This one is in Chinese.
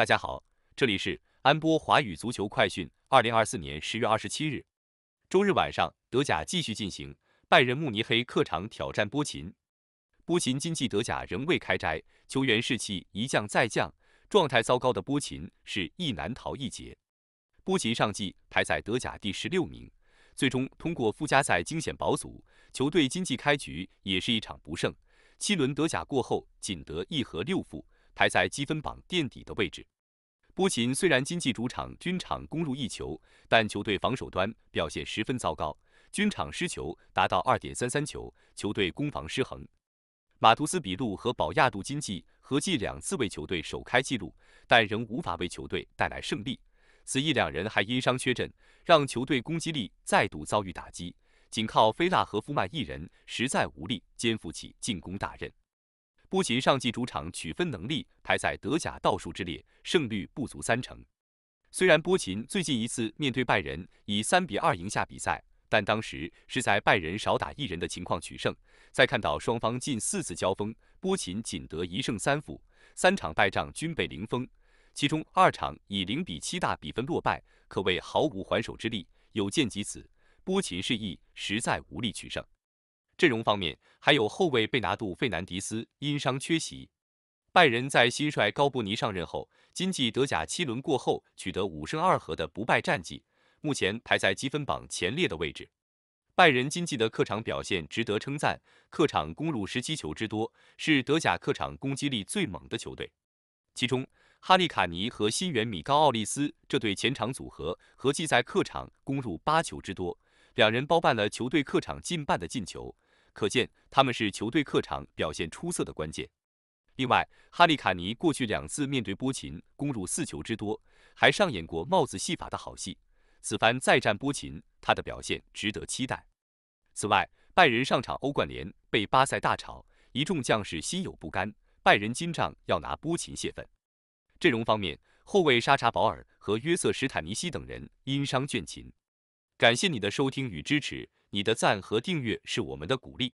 大家好，这里是安波华语足球快讯。二零二四年十月二十七日，周日晚上，德甲继续进行，拜仁慕尼黑客场挑战波琴。波琴今季德甲仍未开斋，球员士气一降再降，状态糟糕的波琴是一难逃一劫。波琴上季排在德甲第十六名，最终通过附加赛惊险保组，球队今季开局也是一场不胜，七轮德甲过后仅得一和六负。排在积分榜垫底的位置。波琴虽然今季主场均场攻入一球，但球队防守端表现十分糟糕，均场失球达到二点三三球，球队攻防失衡。马图斯比路和保亚度今季合计两次为球队首开纪录，但仍无法为球队带来胜利。此役两人还因伤缺阵，让球队攻击力再度遭遇打击。仅靠菲纳和夫曼一人实在无力肩负起进攻大任。波琴上季主场取分能力排在德甲倒数之列，胜率不足三成。虽然波琴最近一次面对拜仁以三比二赢下比赛，但当时是在拜仁少打一人的情况取胜。再看到双方近四次交锋，波琴仅得一胜三负，三场败仗均被零封，其中二场以零比七大比分落败，可谓毫无还手之力。有见及此，波琴示意实在无力取胜。阵容方面，还有后卫贝拿度费南迪斯因伤缺席。拜仁在新帅高布尼上任后，今季德甲七轮过后取得五胜二和的不败战绩，目前排在积分榜前列的位置。拜仁今季的客场表现值得称赞，客场攻入十七球之多，是德甲客场攻击力最猛的球队。其中，哈利卡尼和新援米高奥利斯这对前场组合合计在客场攻入八球之多，两人包办了球队客场近半的进球。可见他们是球队客场表现出色的关键。另外，哈利卡尼过去两次面对波琴攻入四球之多，还上演过帽子戏法的好戏。此番再战波琴，他的表现值得期待。此外，拜仁上场欧冠联被巴塞大吵，一众将士心有不甘，拜仁金仗要拿波琴泄愤。阵容方面，后卫沙查保尔和约瑟史坦尼西等人因伤倦勤。感谢你的收听与支持，你的赞和订阅是我们的鼓励。